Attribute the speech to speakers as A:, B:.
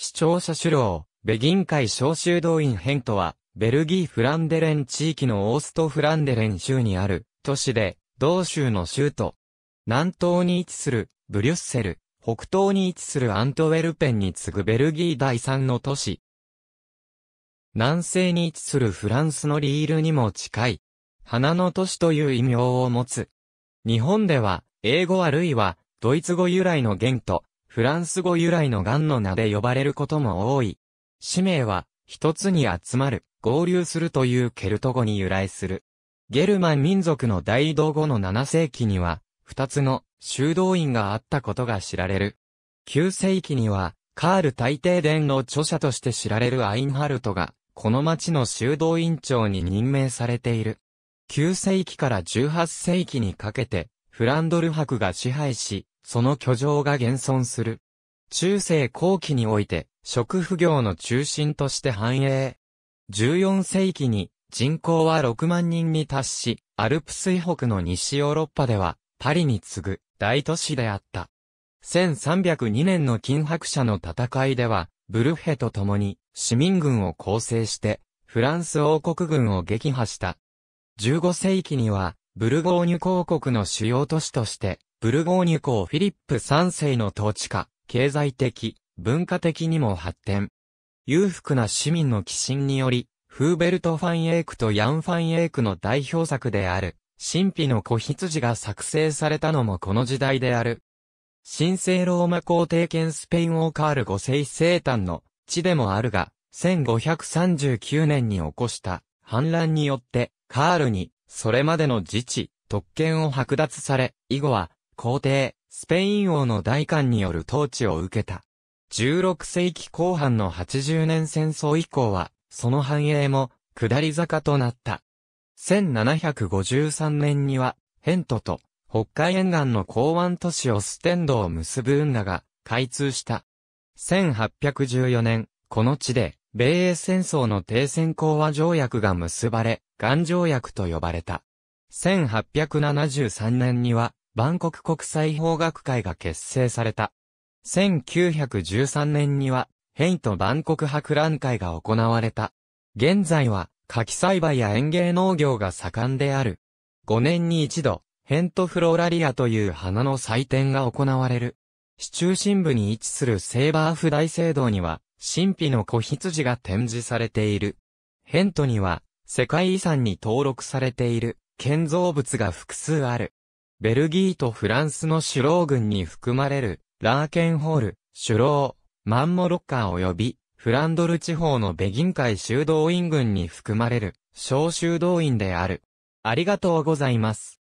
A: 視聴者主導。ベギン会召集動員編とは、ベルギー・フランデレン地域のオースト・フランデレン州にある都市で、同州の州都。南東に位置するブリュッセル、北東に位置するアントウェルペンに次ぐベルギー第3の都市。南西に位置するフランスのリールにも近い。花の都市という異名を持つ。日本では、英語あるいは、ドイツ語由来の言と、フランス語由来のガンの名で呼ばれることも多い。氏名は、一つに集まる、合流するというケルト語に由来する。ゲルマン民族の大移動後の7世紀には、二つの修道院があったことが知られる。9世紀には、カール大帝伝の著者として知られるアインハルトが、この町の修道院長に任命されている。9世紀から18世紀にかけて、フランドル博が支配し、その居城が現存する。中世後期において、食不業の中心として繁栄。14世紀に人口は6万人に達し、アルプス北の西ヨーロッパでは、パリに次ぐ大都市であった。1302年の金白者の戦いでは、ブルフェと共に市民軍を構成して、フランス王国軍を撃破した。15世紀には、ブルゴーニュ公国の主要都市として、ブルゴーニュ公フィリップ3世の統治下、経済的、文化的にも発展。裕福な市民の寄進により、フーベルト・ファンエイクとヤン・ファンエイクの代表作である、神秘の子羊が作成されたのもこの時代である。神聖ローマ皇帝兼スペイン王カール五世生誕の地でもあるが、1539年に起こした反乱によって、カールに、それまでの自治、特権を剥奪され、以後は、皇帝、スペイン王の大官による統治を受けた。16世紀後半の80年戦争以降は、その繁栄も、下り坂となった。1753年には、ヘントと、北海沿岸の港湾都市オステンドを結ぶ運河が、開通した。1814年、この地で、米英戦争の停戦講和条約が結ばれ、岩条約と呼ばれた。1873年には、万国国際法学会が結成された。1913年には、ヘイト万国博覧会が行われた。現在は、柿栽培や園芸農業が盛んである。5年に一度、ヘントフローラリアという花の祭典が行われる。市中心部に位置するセーバーフ大聖堂には、神秘の子羊が展示されている。ヘントには、世界遺産に登録されている、建造物が複数ある。ベルギーとフランスの首脳軍に含まれる、ラーケンホール、首脳、マンモロッカー及び、フランドル地方のベギン海修道院軍に含まれる、小修道院である。ありがとうございます。